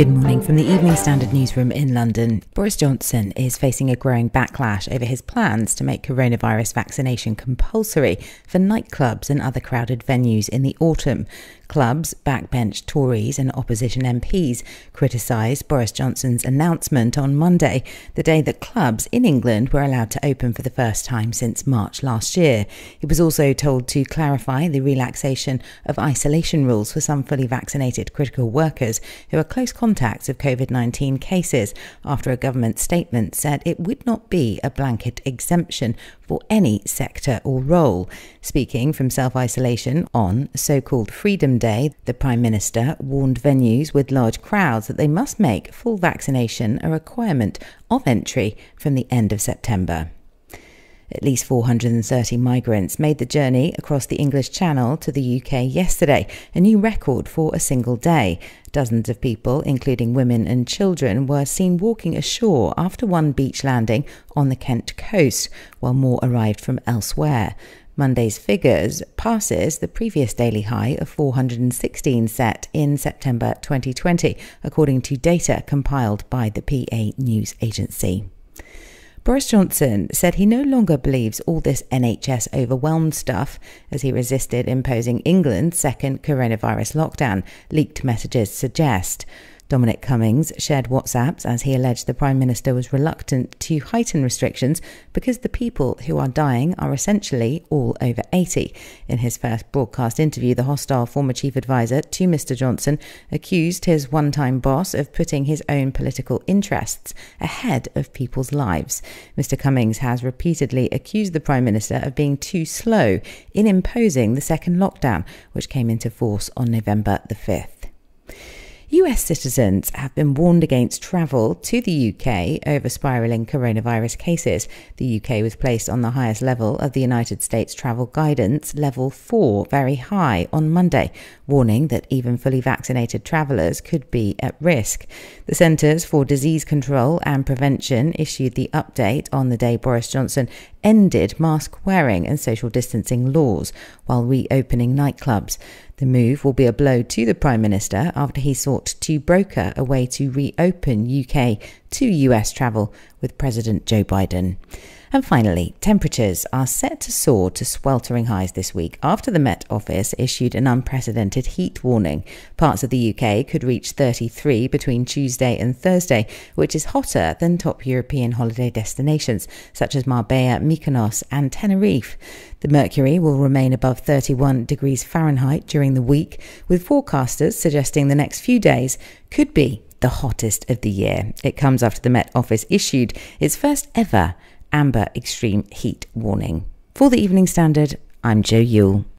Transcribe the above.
Good morning from the Evening Standard newsroom in London. Boris Johnson is facing a growing backlash over his plans to make coronavirus vaccination compulsory for nightclubs and other crowded venues in the autumn. Clubs, backbench Tories, and opposition MPs criticised Boris Johnson's announcement on Monday, the day that clubs in England were allowed to open for the first time since March last year. He was also told to clarify the relaxation of isolation rules for some fully vaccinated critical workers who are close contacts of COVID 19 cases after a government statement said it would not be a blanket exemption for any sector or role. Speaking from self isolation on so called Freedom Day, the Prime Minister warned venues with large crowds that they must make full vaccination a requirement of entry from the end of September. At least 430 migrants made the journey across the English Channel to the UK yesterday, a new record for a single day. Dozens of people, including women and children, were seen walking ashore after one beach landing on the Kent coast, while more arrived from elsewhere. Monday's figures passes the previous daily high of 416 set in September 2020, according to data compiled by the PA News Agency. Boris Johnson said he no longer believes all this NHS overwhelmed stuff as he resisted imposing England's second coronavirus lockdown, leaked messages suggest. Dominic Cummings shared WhatsApps as he alleged the Prime Minister was reluctant to heighten restrictions because the people who are dying are essentially all over 80. In his first broadcast interview, the hostile former chief advisor to Mr. Johnson accused his one time boss of putting his own political interests ahead of people's lives. Mr. Cummings has repeatedly accused the Prime Minister of being too slow in imposing the second lockdown, which came into force on November the 5th. US citizens have been warned against travel to the UK over spiralling coronavirus cases. The UK was placed on the highest level of the United States travel guidance, level 4, very high, on Monday, warning that even fully vaccinated travellers could be at risk. The Centres for Disease Control and Prevention issued the update on the day Boris Johnson ended mask wearing and social distancing laws while reopening nightclubs. The move will be a blow to the Prime Minister after he sought to broker a way to reopen UK to US travel with President Joe Biden. And finally, temperatures are set to soar to sweltering highs this week after the Met Office issued an unprecedented heat warning. Parts of the UK could reach 33 between Tuesday and Thursday, which is hotter than top European holiday destinations such as Marbella, Mykonos, and Tenerife. The mercury will remain above 31 degrees Fahrenheit during the week, with forecasters suggesting the next few days could be the hottest of the year. It comes after the Met Office issued its first ever amber extreme heat warning. For the Evening Standard, I'm Joe Yule.